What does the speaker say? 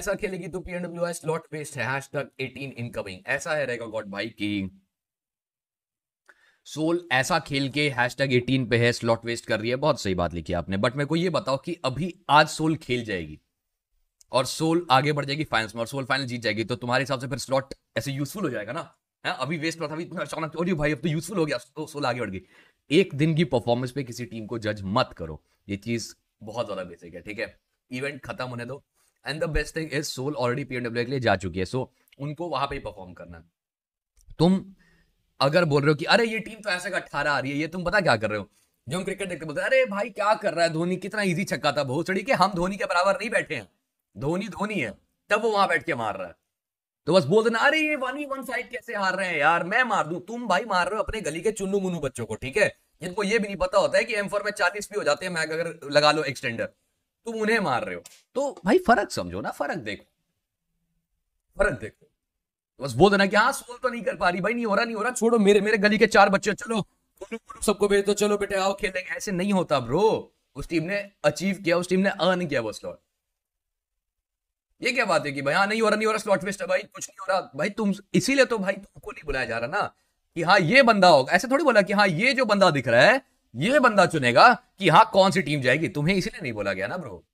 ऐसा खेलेगी तो पीएनडब्ल्यू आई स्लॉट बेस्ड है हैश टैग एटीन इनकमिंग ऐसा है रहेगा गॉड भाई की सोल ऐसा खेल के हैश टैग एटीन पे है स्लॉट वेस्ट कर रही है बहुत सही बात लिखी आपने बट मेरे को ये बताओ कि अभी आज सोल खेल जाएगी और सोल आगे बढ़ जाएगी फाइनल्स में और सोल फाइनल जीत जाएगी तो तुम्हारे हिसाब से फिर स्लॉट ऐसे यूजफुल हो जाएगा ना है हाँ, अभी वेस्ट कर था अभी इतना अचानक और भाई अब तो यूजफुल हो गया तो सोल आगे बढ़ गई एक दिन की परफॉर्मेंस पे किसी टीम को जज मत करो ये चीज बहुत ज्यादा बेसिक है ठीक है इवेंट खत्म होने दो and the best thing is sold already PNW के लिए जा चुकी है सो so, उनको वहां पर ही परफॉर्म करना तुम अगर बोल रहे हो कि अरे ये टीम तो ऐसे का अट्ठारह आ रही है ये तुम पता क्या कर रहे हो जो हम क्रिकेट देखते बोलते अरे भाई क्या कर रहा है धोनी कितना इजी छक्का था बहुत चढ़ी के हम धोनी के बराबर नहीं बैठे हैं धोनी धोनी है तब वो वहां बैठ के मार रहा है तो बस बोल देना अरे ये वन ही वन साइड कैसे हार रहे हैं यार मैं मार दूं तुम भाई मार रहे हो अपने गली के चुन्नू मुन्नू बच्चों को ठीक है जिनको ये भी नहीं पता होता है कि एम फोर में चालीस भी हो जाते हैं मैं अगर लगा लो एक्सटेंडर तुम उन्हें मार रहे हो तो भाई फर्क समझो ना फर्क देखो फर्क देखो बस बोल देना कि हाँ सोल तो नहीं कर पा रही भाई नहीं हो रहा नहीं हो रहा छोड़ो मेरे मेरे गली के चार बच्चे चलो सबको भेज दो चलो बेटे आओ खेलेंगे ऐसे नहीं होता ब्रो उस टीम ने अचीव किया उस टीम ने अर्न किया वो स्लॉट ये क्या बात है कि भाई हाँ नहीं हो रहा नहीं हो रहा स्लॉट वेस्ट है भाई कुछ नहीं हो रहा भाई तुम इसीलिए तो भाई तुमको नहीं बुलाया जा रहा ना कि हाँ ये बंदा होगा ऐसे थोड़ी बोला कि हाँ ये जो बंदा दिख रहा है ये बंदा चुनेगा कि हाँ कौन सी टीम जाएगी तुम्हें इसीलिए नहीं बोला गया ना ब्रो